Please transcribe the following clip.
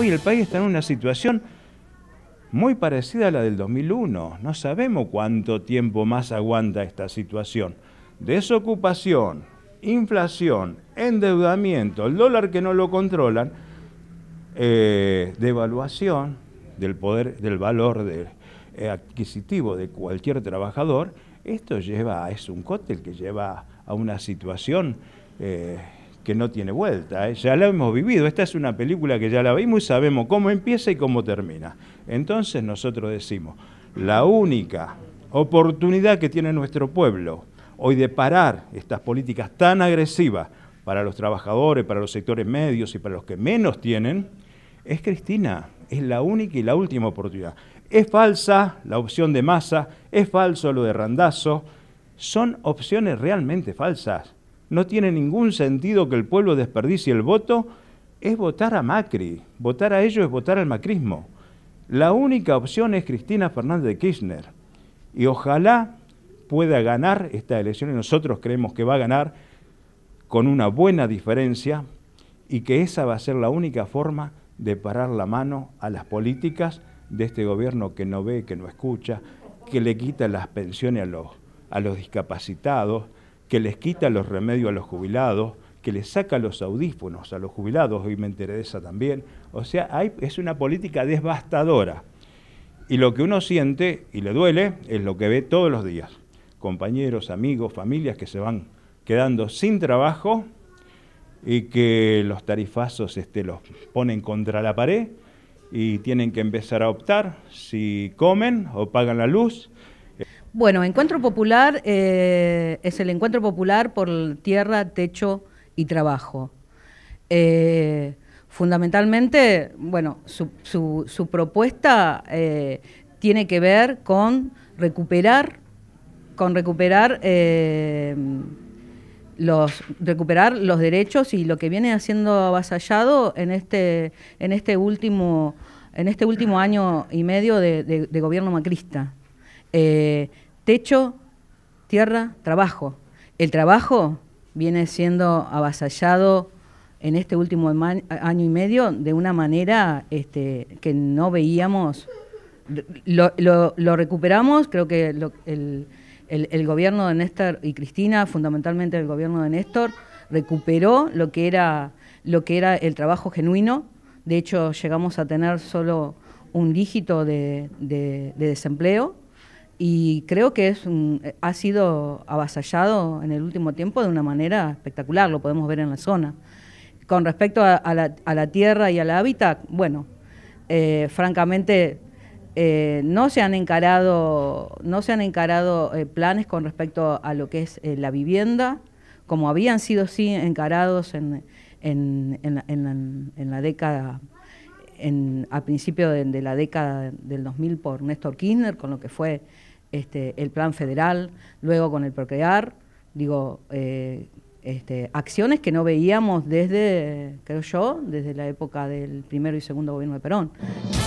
Hoy el país está en una situación muy parecida a la del 2001. No sabemos cuánto tiempo más aguanta esta situación. Desocupación, inflación, endeudamiento, el dólar que no lo controlan, eh, devaluación del poder, del valor eh, adquisitivo de cualquier trabajador, esto lleva, es un cóctel que lleva a una situación eh, que no tiene vuelta. ¿eh? Ya la hemos vivido. Esta es una película que ya la vimos y sabemos cómo empieza y cómo termina. Entonces nosotros decimos, la única oportunidad que tiene nuestro pueblo hoy de parar estas políticas tan agresivas para los trabajadores, para los sectores medios y para los que menos tienen, es Cristina. Es la única y la última oportunidad. Es falsa la opción de masa, es falso lo de Randazo. Son opciones realmente falsas no tiene ningún sentido que el pueblo desperdicie el voto, es votar a Macri. Votar a ellos es votar al macrismo. La única opción es Cristina Fernández de Kirchner. Y ojalá pueda ganar esta elección, y nosotros creemos que va a ganar con una buena diferencia, y que esa va a ser la única forma de parar la mano a las políticas de este gobierno que no ve, que no escucha, que le quita las pensiones a los, a los discapacitados, que les quita los remedios a los jubilados, que les saca los audífonos a los jubilados, hoy me interesa también. O sea, es una política devastadora. Y lo que uno siente y le duele es lo que ve todos los días. Compañeros, amigos, familias que se van quedando sin trabajo y que los tarifazos este, los ponen contra la pared y tienen que empezar a optar si comen o pagan la luz bueno, Encuentro Popular eh, es el Encuentro Popular por Tierra, Techo y Trabajo. Eh, fundamentalmente, bueno, su, propuesta eh, tiene que ver con recuperar, con recuperar los recuperar los derechos y lo que viene haciendo avasallado en este en este último en este último año y medio de gobierno macrista. Eh, techo, tierra, trabajo. El trabajo viene siendo avasallado en este último año y medio de una manera este, que no veíamos. Lo, recuperamos, creo que el, gobierno de Néstor y Cristina, fundamentalmente el gobierno de Néstor, recuperó lo que era, lo que era el trabajo genuino. De hecho, llegamos a tener solo un dígito de desempleo y creo que es eh, ha sido avasallado en el último tiempo de una manera espectacular, lo podemos ver en la zona. Con respecto a, la, tierra y al hábitat, bueno, eh, francamente eh, no se han encarado, no se han encarado planes con respecto a lo que es la vivienda, como habían sido sí encarados en, en, en, la, en década a principio de, de la década del 2000 por Néstor Kirchner, con lo que fue este, el plan federal, luego con el Procrear, digo, eh, este, acciones que no veíamos desde, creo yo, desde la época del primero y segundo gobierno de Perón.